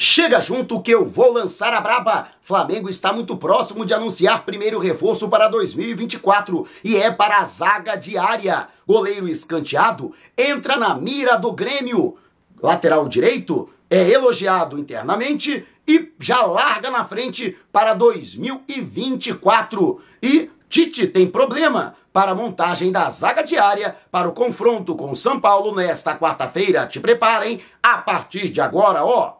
Chega junto que eu vou lançar a braba. Flamengo está muito próximo de anunciar primeiro reforço para 2024 e é para a zaga diária. Goleiro escanteado entra na mira do Grêmio. Lateral direito é elogiado internamente e já larga na frente para 2024. E Tite tem problema para a montagem da zaga diária para o confronto com São Paulo nesta quarta-feira. Te preparem a partir de agora, ó.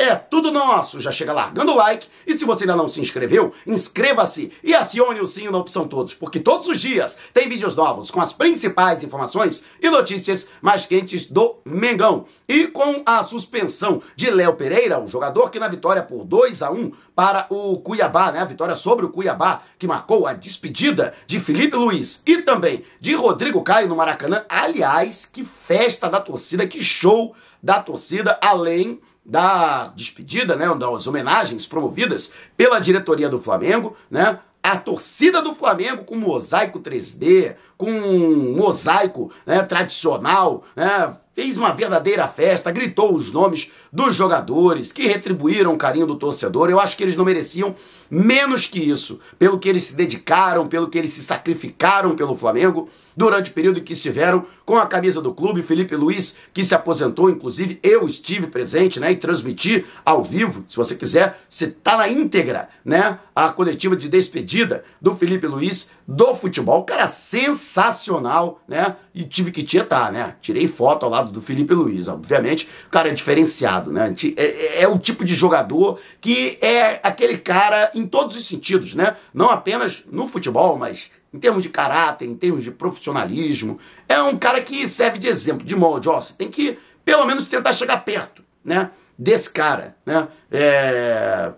É tudo nosso! Já chega largando o like e se você ainda não se inscreveu, inscreva-se e acione o sininho na opção todos, porque todos os dias tem vídeos novos com as principais informações e notícias mais quentes do Mengão. E com a suspensão de Léo Pereira, o jogador que na vitória por 2 a 1 para o Cuiabá, né? A vitória sobre o Cuiabá, que marcou a despedida de Felipe Luiz e também de Rodrigo Caio no Maracanã. Aliás, que festa da torcida, que show da torcida, além da despedida, né, das homenagens promovidas pela diretoria do Flamengo, né, a torcida do Flamengo com mosaico 3D, com um mosaico né, tradicional, né, fez uma verdadeira festa, gritou os nomes dos jogadores que retribuíram o carinho do torcedor. Eu acho que eles não mereciam menos que isso, pelo que eles se dedicaram, pelo que eles se sacrificaram pelo Flamengo durante o período que estiveram com a camisa do clube. Felipe Luiz, que se aposentou, inclusive eu estive presente, né, e transmiti ao vivo, se você quiser, se tá na íntegra, né, a coletiva de despedida do Felipe Luiz do futebol. O cara sensacional sensacional, né? E tive que tietar, né? Tirei foto ao lado do Felipe Luiz, obviamente. O cara é diferenciado, né? É, é um é tipo de jogador que é aquele cara em todos os sentidos, né? Não apenas no futebol, mas em termos de caráter, em termos de profissionalismo. É um cara que serve de exemplo, de molde. Ó, você tem que, pelo menos, tentar chegar perto, né? desse cara. Né? É,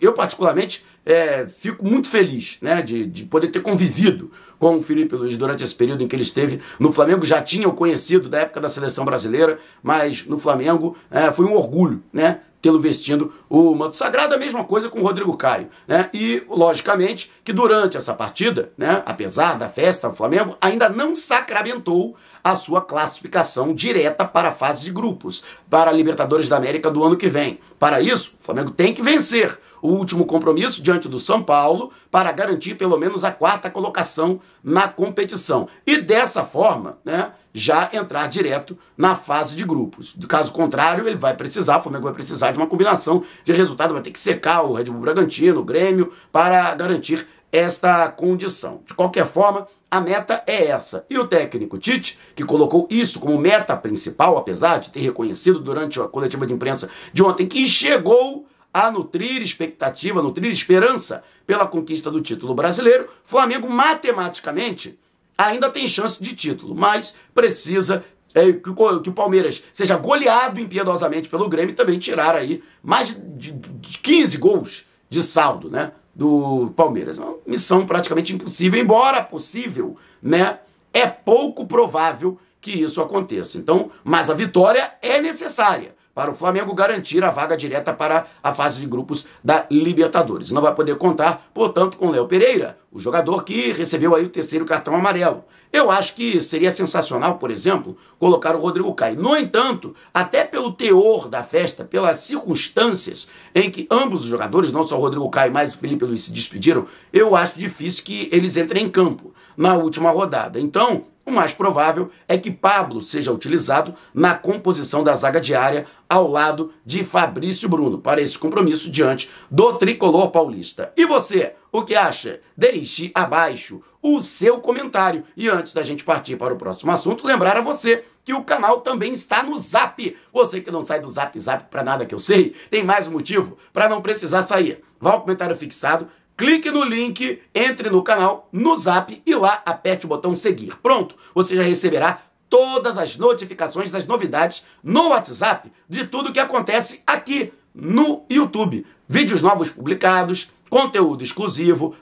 eu, particularmente, é, fico muito feliz né, de, de poder ter convivido com o Felipe Luiz durante esse período em que ele esteve no Flamengo. Já tinha o conhecido da época da seleção brasileira, mas no Flamengo é, foi um orgulho né, tê-lo vestindo o manto sagrado, a mesma coisa com o Rodrigo Caio. Né? E, logicamente, que durante essa partida, né, apesar da festa, o Flamengo ainda não sacramentou a sua classificação direta para a fase de grupos, para a Libertadores da América do ano que vem. Para isso, o Flamengo tem que vencer o último compromisso diante do São Paulo para garantir pelo menos a quarta colocação na competição. E dessa forma, né, já entrar direto na fase de grupos. Do caso contrário, ele vai precisar, o Flamengo vai precisar de uma combinação de resultado, vai ter que secar o Red Bull Bragantino, o Grêmio, para garantir esta condição. De qualquer forma, a meta é essa. E o técnico Tite, que colocou isso como meta principal, apesar de ter reconhecido durante a coletiva de imprensa de ontem que chegou a nutrir expectativa, nutrir esperança pela conquista do título brasileiro, Flamengo matematicamente ainda tem chance de título, mas precisa é, que, que, o Palmeiras seja goleado impiedosamente pelo Grêmio e também tirar aí mais de, de 15 gols de saldo, né? Do Palmeiras. É uma missão praticamente impossível, embora possível, né? É pouco provável que isso aconteça. Então, mas a vitória é necessária para o Flamengo garantir a vaga direta para a fase de grupos da Libertadores. Não vai poder contar, portanto, com Léo Pereira, o jogador que recebeu aí o terceiro cartão amarelo. Eu acho que seria sensacional, por exemplo, colocar o Rodrigo Caio. No entanto, até pelo teor da festa, pelas circunstâncias em que ambos os jogadores, não só o Rodrigo Caio, mas o Felipe Luiz se despediram, eu acho difícil que eles entrem em campo na última rodada. Então, o mais provável é que Pablo seja utilizado na composição da zaga diária ao lado de Fabrício Bruno para esse compromisso diante do tricolor paulista. E você, o que acha? Deixe abaixo o seu comentário. E antes da gente partir para o próximo assunto, lembrar a você que o canal também está no Zap. Você que não sai do Zap Zap para nada que eu sei, tem mais um motivo para não precisar sair. Vá ao comentário fixado, clique no link, entre no canal, no zap e lá aperte o botão seguir. Pronto, você já receberá todas as notificações das novidades no WhatsApp de tudo que acontece aqui no YouTube. Vídeos novos publicados, conteúdo exclusivo,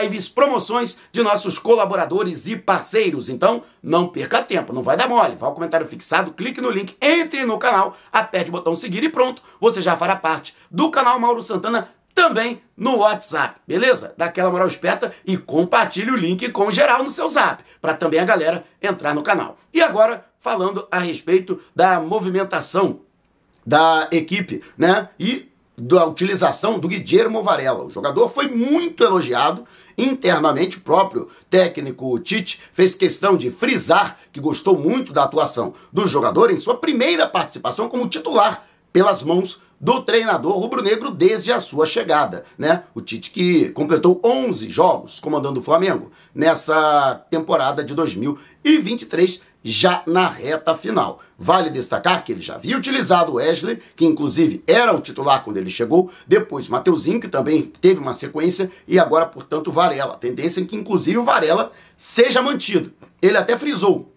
lives, promoções de nossos colaboradores e parceiros. Então, não perca tempo, não vai dar mole. Vá ao comentário fixado, clique no link, entre no canal, aperte o botão seguir e pronto. Você já fará parte do canal Mauro Santana também no WhatsApp, beleza? Dá aquela moral esperta e compartilhe o link com o geral no seu zap, para também a galera entrar no canal. E agora, falando a respeito da movimentação da equipe, né? E da utilização do Guillermo Varela. O jogador foi muito elogiado internamente. O próprio técnico Tite fez questão de frisar que gostou muito da atuação do jogador em sua primeira participação como titular pelas mãos do treinador rubro-negro desde a sua chegada, né? O Tite que completou 11 jogos comandando o Flamengo nessa temporada de 2023 já na reta final. Vale destacar que ele já havia utilizado Wesley, que inclusive era o titular quando ele chegou, depois Mateuzinho, que também teve uma sequência, e agora, portanto, Varela. Tendência em que, inclusive, o Varela seja mantido. Ele até frisou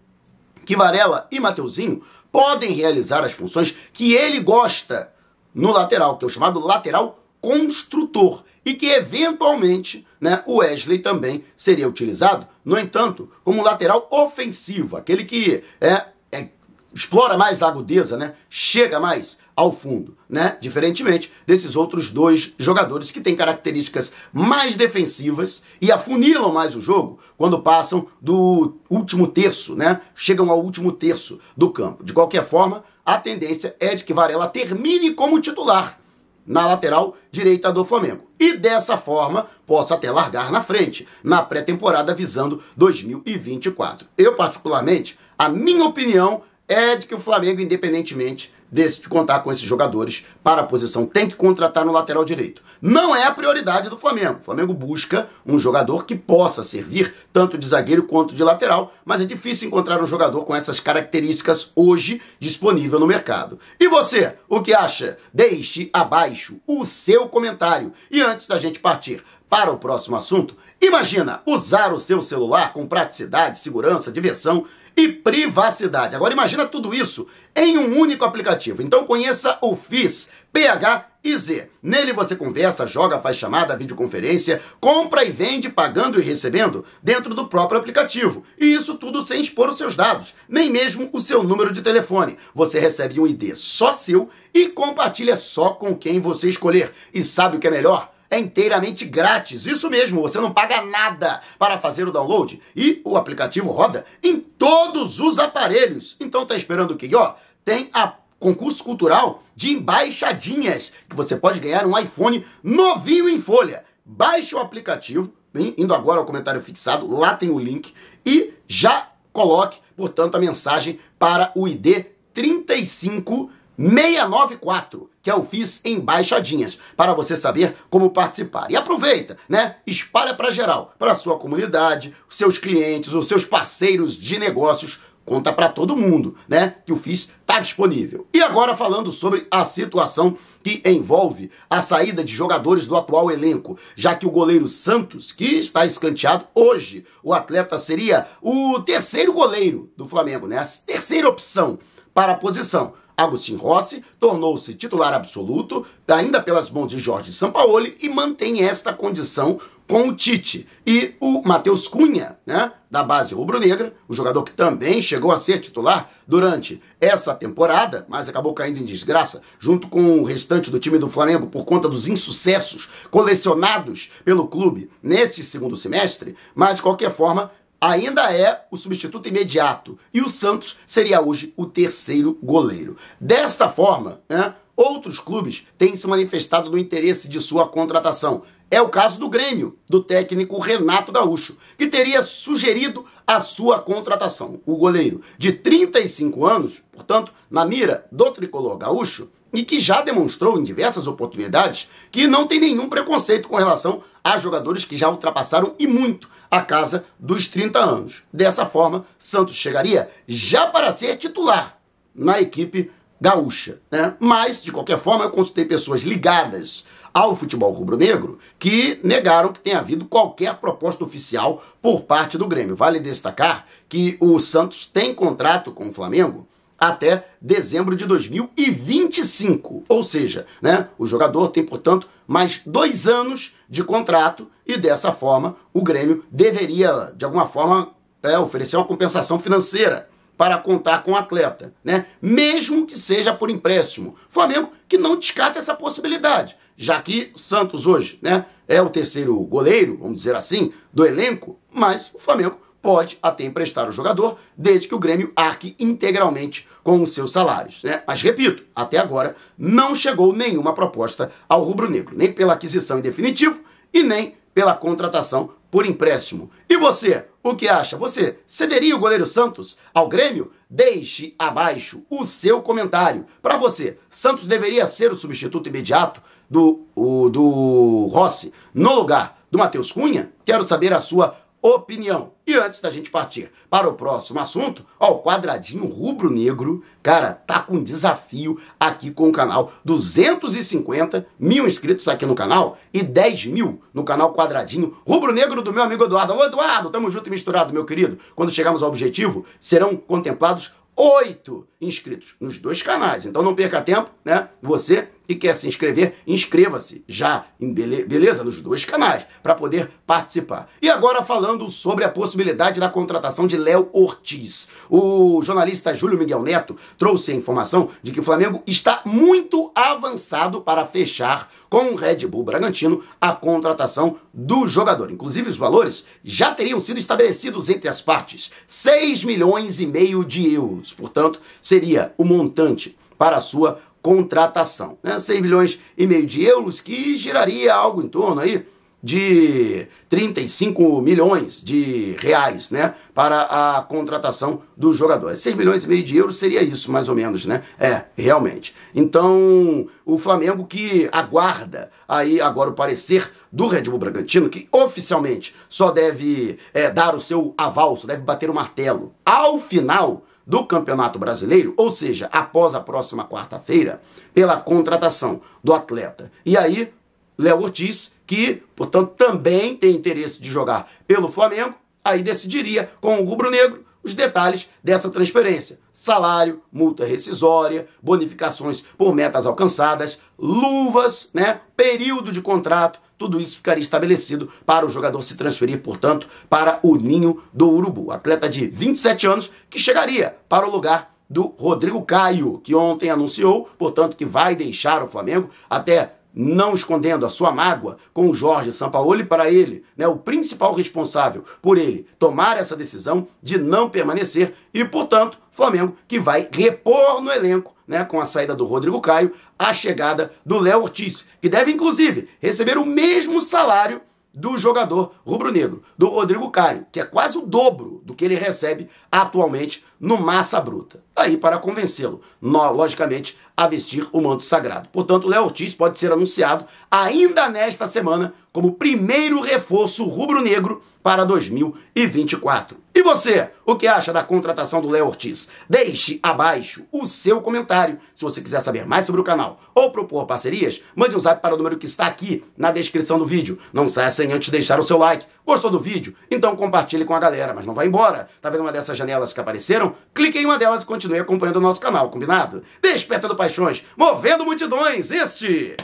que Varela e Mateuzinho podem realizar as funções que ele gosta no lateral, que é o chamado lateral construtor, e que eventualmente né, o Wesley também seria utilizado, no entanto, como lateral ofensivo, aquele que é, é explora mais a agudeza, né, chega mais, ao fundo, né? Diferentemente desses outros dois jogadores que têm características mais defensivas e afunilam mais o jogo quando passam do último terço, né? Chegam ao último terço do campo. De qualquer forma, a tendência é de que Varela termine como titular na lateral direita do Flamengo. E dessa forma, possa até largar na frente, na pré-temporada visando 2024. Eu, particularmente, a minha opinião é de que o Flamengo, independentemente desse, de contar com esses jogadores para a posição. Tem que contratar no lateral direito. Não é a prioridade do Flamengo. O Flamengo busca um jogador que possa servir tanto de zagueiro quanto de lateral, mas é difícil encontrar um jogador com essas características hoje disponível no mercado. E você, o que acha? Deixe abaixo o seu comentário. E antes da gente partir para o próximo assunto, imagina usar o seu celular com praticidade, segurança, diversão e privacidade. Agora imagina tudo isso em um único aplicativo. Então conheça o FIS, PH e Z. Nele você conversa, joga, faz chamada, videoconferência, compra e vende, pagando e recebendo dentro do próprio aplicativo. E isso tudo sem expor os seus dados, nem mesmo o seu número de telefone. Você recebe um ID só seu e compartilha só com quem você escolher. E sabe o que é melhor? é inteiramente grátis. Isso mesmo, você não paga nada para fazer o download e o aplicativo roda em todos os aparelhos. Então tá esperando o quê, Ó, tem a concurso cultural de embaixadinhas, que você pode ganhar um iPhone novinho em folha. Baixe o aplicativo, indo agora ao comentário fixado, lá tem o link, e já coloque, portanto, a mensagem para o ID 35 694, que é o FIS Embaixadinhas, para você saber como participar. E aproveita, né? Espalha para geral, para sua comunidade, os seus clientes, os seus parceiros de negócios. Conta para todo mundo, né? Que o FIS está disponível. E agora falando sobre a situação que envolve a saída de jogadores do atual elenco, já que o goleiro Santos, que está escanteado hoje, o atleta seria o terceiro goleiro do Flamengo, né? A terceira opção para a posição. Agostinho Rossi tornou-se titular absoluto, ainda pelas mãos de Jorge Sampaoli, e mantém esta condição com o Tite. E o Matheus Cunha, né, da base rubro-negra, o jogador que também chegou a ser titular durante essa temporada, mas acabou caindo em desgraça, junto com o restante do time do Flamengo por conta dos insucessos colecionados pelo clube neste segundo semestre, mas de qualquer forma ainda é o substituto imediato. E o Santos seria hoje o terceiro goleiro. Desta forma, né, outros clubes têm se manifestado no interesse de sua contratação. É o caso do Grêmio, do técnico Renato Gaúcho, que teria sugerido a sua contratação. O goleiro de 35 anos, portanto, na mira do tricolor gaúcho, e que já demonstrou em diversas oportunidades que não tem nenhum preconceito com relação a jogadores que já ultrapassaram e muito a casa dos 30 anos. Dessa forma, Santos chegaria já para ser titular na equipe gaúcha. Né? Mas, de qualquer forma, eu consultei pessoas ligadas ao futebol rubro-negro que negaram que tenha havido qualquer proposta oficial por parte do Grêmio. Vale destacar que o Santos tem contrato com o Flamengo até dezembro de 2025. Ou seja, né, o jogador tem, portanto, mais dois anos de contrato e dessa forma o Grêmio deveria, de alguma forma, é, oferecer uma compensação financeira para contar com o atleta, né? Mesmo que seja por empréstimo. Flamengo que não descarta essa possibilidade, já que Santos hoje, né, é o terceiro goleiro, vamos dizer assim, do elenco, mas o Flamengo pode até emprestar o jogador, desde que o Grêmio arque integralmente com os seus salários. Né? Mas repito, até agora não chegou nenhuma proposta ao rubro-negro, nem pela aquisição em definitivo e nem pela contratação por empréstimo. E você, o que acha? Você cederia o goleiro Santos ao Grêmio? Deixe abaixo o seu comentário. Para você, Santos deveria ser o substituto imediato do, o, do Rossi no lugar do Matheus Cunha? Quero saber a sua opinião. E antes da gente partir para o próximo assunto, ó, o quadradinho rubro-negro, cara, tá com desafio aqui com o canal. 250 mil inscritos aqui no canal e 10 mil no canal quadradinho rubro-negro do meu amigo Eduardo. Ô Eduardo, tamo junto e misturado, meu querido. Quando chegarmos ao objetivo, serão contemplados oito inscritos nos dois canais. Então não perca tempo, né? Você e quer se inscrever, inscreva-se já, em beleza? Nos dois canais, para poder participar. E agora falando sobre a possibilidade da contratação de Léo Ortiz. O jornalista Júlio Miguel Neto trouxe a informação de que o Flamengo está muito avançado para fechar com o Red Bull Bragantino a contratação do jogador. Inclusive, os valores já teriam sido estabelecidos entre as partes: 6 milhões e meio de euros. Portanto, seria o montante para a sua contratação. Né? 6 milhões e meio de euros, que geraria algo em torno aí de 35 milhões de reais, né, para a contratação do jogador. 6 milhões e meio de euros seria isso, mais ou menos, né? É, realmente. Então, o Flamengo que aguarda aí agora o parecer do Red Bull Bragantino, que oficialmente só deve é, dar o seu aval, só deve bater o martelo. Ao final do Campeonato Brasileiro, ou seja, após a próxima quarta-feira, pela contratação do atleta. E aí, Léo Ortiz, que, portanto, também tem interesse de jogar pelo Flamengo, aí decidiria com o rubro-negro os detalhes dessa transferência: salário, multa rescisória, bonificações por metas alcançadas, luvas, né, período de contrato tudo isso ficaria estabelecido para o jogador se transferir, portanto, para o Ninho do Urubu. Atleta de 27 anos que chegaria para o lugar do Rodrigo Caio, que ontem anunciou, portanto, que vai deixar o Flamengo até não escondendo a sua mágoa com o Jorge Sampaoli para ele, né, o principal responsável por ele tomar essa decisão de não permanecer e, portanto, Flamengo que vai repor no elenco né, com a saída do Rodrigo Caio, a chegada do Léo Ortiz, que deve inclusive receber o mesmo salário do jogador rubro-negro, do Rodrigo Caio, que é quase o dobro do que ele recebe atualmente no Massa Bruta. Tá aí para convencê-lo, logicamente, a vestir o manto sagrado. Portanto, Léo Ortiz pode ser anunciado ainda nesta semana como primeiro reforço rubro-negro para 2024. E você, o que acha da contratação do Léo Ortiz? Deixe abaixo o seu comentário. Se você quiser saber mais sobre o canal ou propor parcerias, mande um zap para o número que está aqui na descrição do vídeo. Não saia sem antes deixar o seu like. Gostou do vídeo? Então compartilhe com a galera, mas não vá embora. Tá vendo uma dessas janelas que apareceram? Clique em uma delas e continue acompanhando o nosso canal, combinado? Despertando paixões, movendo multidões, este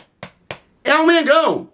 é o Mengão!